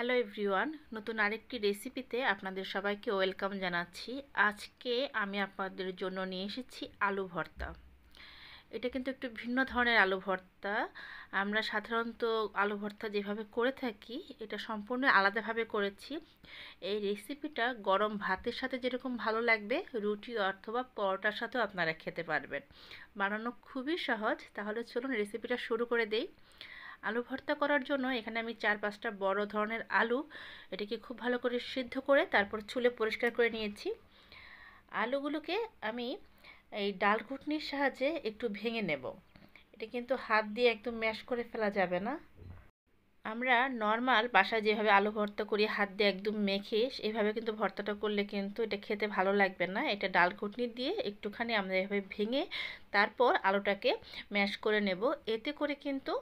hello everyone নতুন আরেকটি রেসিপিতে আপনাদের সবাইকে ওয়েলকাম জানাচ্ছি আজকে আমি আপনাদের জন্য নিয়ে এসেছি আলু ভর্তা এটা কিন্তু একটু ভিন্ন ধরনের আলু ভর্তা আমরা সাধারণত আলু ভর্তা যেভাবে করে থাকি এটা সম্পূর্ণ আলাদাভাবে করেছি এই রেসিপিটা গরম ভাতের সাথে যেরকম ভালো লাগবে রুটি অথবা পরোটার সাথেও আপনারা খেতে পারবেন বানানো খুবই সহজ তাহলে চলুন রেসিপিটা শুরু করে দেই আলু ভর্তা করার জন্য এখানে আমি চার পাঁচটা বড় ধরনের আলু এটিকে খুব ভালো করে সিদ্ধ করে তারপর চুলে পরিষ্কার করে নিয়েছি আলুগুলোকে আমি এই ডাল ঘুটনির সাহায্যে একটু ভেঙে নেব এটা কিন্তু হাত দিয়ে একদম ম্যাশ করে ফেলা যাবে না আমরা নর্মাল বাসায় যেভাবে আলু ভর্তা করি হাত দিয়ে একদম মেখে এভাবে কিন্তু ভর্তাটা করলে কিন্তু এটা খেতে ভালো লাগবে না এটা ডাল ঘুটনি দিয়ে একটুখানি আমরা এভাবে ভেঙে তারপর আলুটাকে ম্যাশ করে নেব এতে করে কিন্তু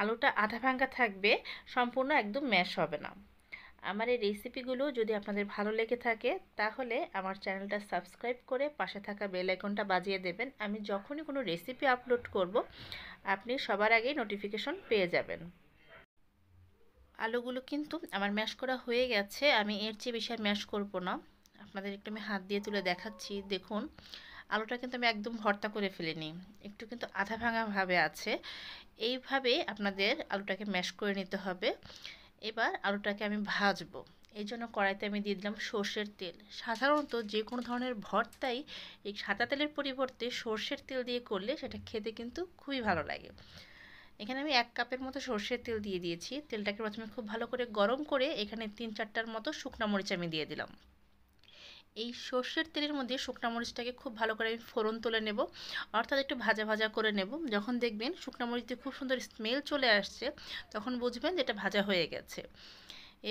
আলুটা আধা ভাঙ্গা থাকবে সম্পূর্ণ একদম ম্যাশ হবে না আমার এই রেসিপিগুলো যদি আপনাদের ভালো লেগে থাকে তাহলে আমার চ্যানেলটা সাবস্ক্রাইব করে পাশে থাকা বেল আইকনটা বাজিয়ে দেবেন আমি যখনই কোনো রেসিপি আপলোড করব আপনি সবার আগেই নোটিফিকেশন পেয়ে যাবেন আলুগুলো কিন্তু আমার ম্যাশ করা হয়ে গেছে আমি এর চেয়ে বেশি আর ম্যাশ করব না আপনাদের একটু আমি হাত দিয়ে তুলে দেখাচ্ছি দেখুন আলুটা কিন্তু আমি একদম ভর্তা করে ফেলিনি একটু কিন্তু আধা ভাঙাভাবে আছে এইভাবে আপনাদের আলুটাকে ম্যাশ করে নিতে হবে এবার আলুটাকে আমি ভাজবো এই জন্য কড়াইতে আমি দিয়ে দিলাম সর্ষের তেল সাধারণত যে কোনো ধরনের ভর্তাই এই সাদা তেলের পরিবর্তে সর্ষের তেল দিয়ে করলে সেটা খেতে কিন্তু খুবই ভালো লাগে এখানে আমি এক কাপের মতো সর্ষের তেল দিয়ে দিয়েছি তেলটাকে প্রথমে খুব ভালো করে গরম করে এখানে তিন চারটার মতো শুকনো মরিচ আমি দিয়ে দিলাম এই সর্ষের তেলের মধ্যে শুকনা মরিচটাকে খুব ভালো করে আমি ফোড়ন তুলে নেব অর্থাৎ একটু ভাজা ভাজা করে নেব যখন দেখবেন শুকনা মরিচতে খুব সুন্দর স্মেল চলে আসছে তখন বুঝবেন যে এটা ভাজা হয়ে গেছে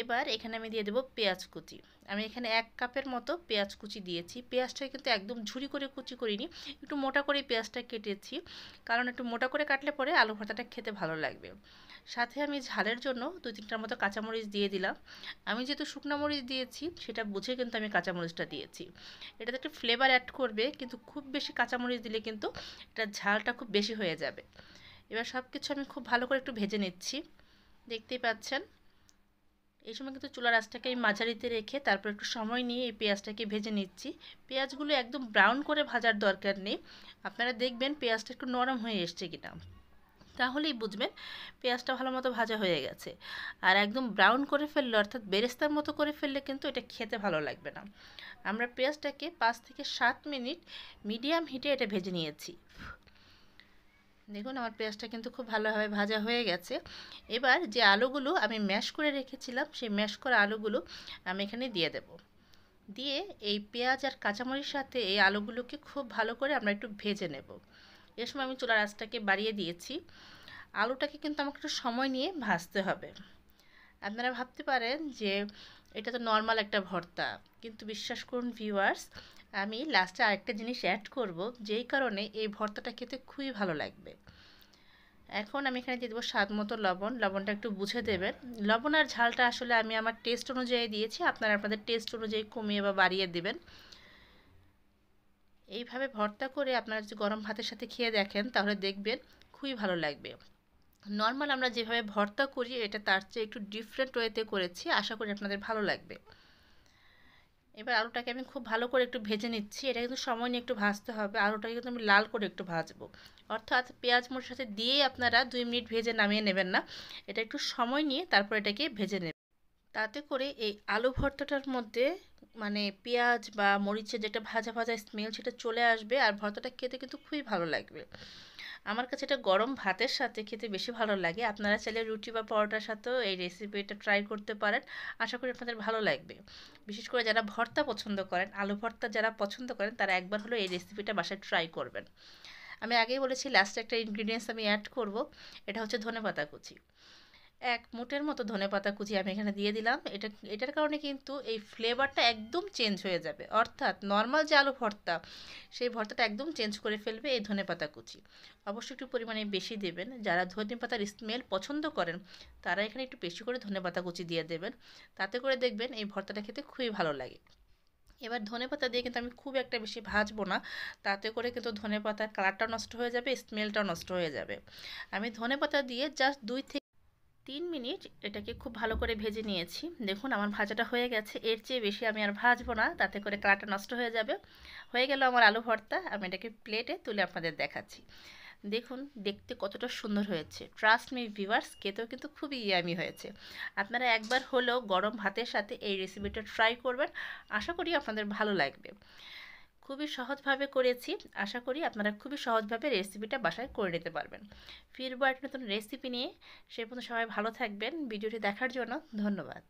এবার এখানে আমি দিয়ে দেবো পেঁয়াজ কুচি আমি এখানে এক কাপের মতো পেঁয়াজ কুচি দিয়েছি পেঁয়াজটা কিন্তু একদম ঝুড়ি করে কুচি করিনি একটু মোটা করে পেঁয়াজটা কেটেছি কারণ একটু মোটা করে কাটলে পরে আলু ভর্তাটা খেতে ভালো লাগবে সাথে আমি ঝালের জন্য দুই তিনটার মতো কাঁচামরিচ দিয়ে দিলাম আমি যেহেতু শুকনো মরিচ দিয়েছি সেটা বুঝে কিন্তু আমি কাঁচামরিচটা দিয়েছি এটাতে একটু ফ্লেভার অ্যাড করবে কিন্তু খুব বেশি কাঁচামরিচ দিলে কিন্তু এটা ঝালটা খুব বেশি হয়ে যাবে এবার সব কিছু আমি খুব ভালো করে একটু ভেজে নিচ্ছি দেখতেই পাচ্ছেন এই সময় কিন্তু চুলার আঁচটাকে আমি মাঝারিতে রেখে তারপর একটু সময় নিয়ে এই পেঁয়াজটাকে ভেজে নিচ্ছি পেঁয়াজগুলো একদম ব্রাউন করে ভাজার দরকার নেই আপনারা দেখবেন পেঁয়াজটা একটু নরম হয়ে এসছে কিনা তাহলেই বুঝবেন পেঁয়াজটা ভালো মতো ভাজা হয়ে গেছে আর একদম ব্রাউন করে ফেললে অর্থাৎ বেরেস্তার মতো করে ফেললে কিন্তু এটা খেতে ভালো লাগবে না আমরা পেঁয়াজটাকে পাঁচ থেকে সাত মিনিট মিডিয়াম হিটে এটা ভেজে নিয়েছি দেখুন আমার পেঁয়াজটা কিন্তু খুব ভালোভাবে ভাজা হয়ে গেছে এবার যে আলুগুলো আমি ম্যাশ করে রেখেছিলাম সেই ম্যাশ করা আলুগুলো আমি এখানে দিয়ে দেব দিয়ে এই পেঁয়াজ আর কাঁচামরির সাথে এই আলুগুলোকে খুব ভালো করে আমরা একটু ভেজে নেব এ সময় আমি চুলার আঁচটাকে বাড়িয়ে দিয়েছি আলুটাকে কিন্তু আমাকে একটু সময় নিয়ে ভাজতে হবে আপনারা ভাবতে পারেন যে এটা তো নর্মাল একটা ভর্তা কিন্তু বিশ্বাস করুন ভিউয়ার্স আমি লাস্টে আরেকটা জিনিস অ্যাড করব যেই কারণে এই ভর্তাটা খেতে খুবই ভালো লাগবে এখন আমি এখানে দিয়ে দেবো স্বাদ মতো লবণ লবণটা একটু বুঝে দেবেন লবণ আর ঝালটা আসলে আমি আমার টেস্ট অনুযায়ী দিয়েছি আপনারা আপনাদের টেস্ট অনুযায়ী কমিয়ে বা বাড়িয়ে দেবেন এইভাবে ভর্তা করে আপনারা যদি গরম ভাতের সাথে খেয়ে দেখেন তাহলে দেখবেন খুবই ভালো লাগবে নর্মাল আমরা যেভাবে ভর্তা করি এটা তার চেয়ে একটু ডিফারেন্ট ওয়েতে করেছি আশা করি আপনাদের ভালো লাগবে এবার আলুটাকে আমি খুব ভালো করে একটু ভেজে নিচ্ছি এটা কিন্তু সময় নিয়ে একটু ভাজতে হবে আলুটাকে কিন্তু আমি লাল করে একটু ভাজবো অর্থাৎ পেঁয়াজ মোর সাথে দিয়েই আপনারা দুই মিনিট ভেজে নামিয়ে নেবেন না এটা একটু সময় নিয়ে তারপর এটাকে ভেজে নেবেন তাতে করে এই আলু ভর্তাটার মধ্যে মানে পেঁয়াজ বা মরিচের যেটা ভাজা ভাজা স্মেল সেটা চলে আসবে আর ভর্তাটা খেতে কিন্তু খুবই ভালো লাগবে আমার কাছে এটা গরম ভাতের সাথে খেতে বেশি ভালো লাগে আপনারা চাইলে রুটি বা পরোটার সাথেও এই রেসিপিটা ট্রাই করতে পারেন আশা করি আপনাদের ভালো লাগবে বিশেষ করে যারা ভর্তা পছন্দ করেন আলু ভর্তা যারা পছন্দ করেন তারা একবার হলো এই রেসিপিটা বাসায় ট্রাই করবেন আমি আগেই বলেছি লাস্টে একটা ইনগ্রিডিয়েন্টস আমি অ্যাড করব এটা হচ্ছে ধনেপাতা কুচি এক মুটের মতো ধনে পাতা কুচি আমি এখানে দিয়ে দিলাম এটা এটার কারণে কিন্তু এই ফ্লেভারটা একদম চেঞ্জ হয়ে যাবে অর্থাৎ নর্মাল যে আলু ভর্তা সেই ভর্তাটা একদম চেঞ্জ করে ফেলবে এই ধনে পাতা কুচি অবশ্যই একটু পরিমাণে বেশি দেবেন যারা ধনে পাতার স্মেল পছন্দ করেন তারা এখানে একটু বেশি করে ধনে পাতা কুচি দিয়ে দেবেন তাতে করে দেখবেন এই ভর্তাটা খেতে খুবই ভালো লাগে এবার ধনে পাতা দিয়ে কিন্তু আমি খুব একটা বেশি ভাজবো না তাতে করে কিন্তু ধনে পাতার কালারটাও নষ্ট হয়ে যাবে স্মেলটাও নষ্ট হয়ে যাবে আমি ধনে পাতা দিয়ে জাস্ট দুই থেকে তিন মিনিট এটাকে খুব ভালো করে ভেজে নিয়েছি দেখুন আমার ভাজাটা হয়ে গেছে এর চেয়ে বেশি আমি আর ভাজবো না তাতে করে কাঁটা নষ্ট হয়ে যাবে হয়ে গেল আমার আলু ভর্তা আমি এটাকে প্লেটে তুলে আপনাদের দেখাচ্ছি দেখুন দেখতে কতটা সুন্দর হয়েছে ট্রাস্ট মি ভিভার্স খেতেও কিন্তু খুবই ইয়ামি হয়েছে আপনারা একবার হলেও গরম ভাতের সাথে এই রেসিপিটা ট্রাই করবেন আশা করি আপনাদের ভালো লাগবে খুবই সহজভাবে করেছি আশা করি আপনারা খুবই সহজভাবে রেসিপিটা বাসায় করে নিতে পারবেন ফিরবো একটা নতুন রেসিপি নিয়ে সে পর্যন্ত সবাই ভালো থাকবেন ভিডিওটি দেখার জন্য ধন্যবাদ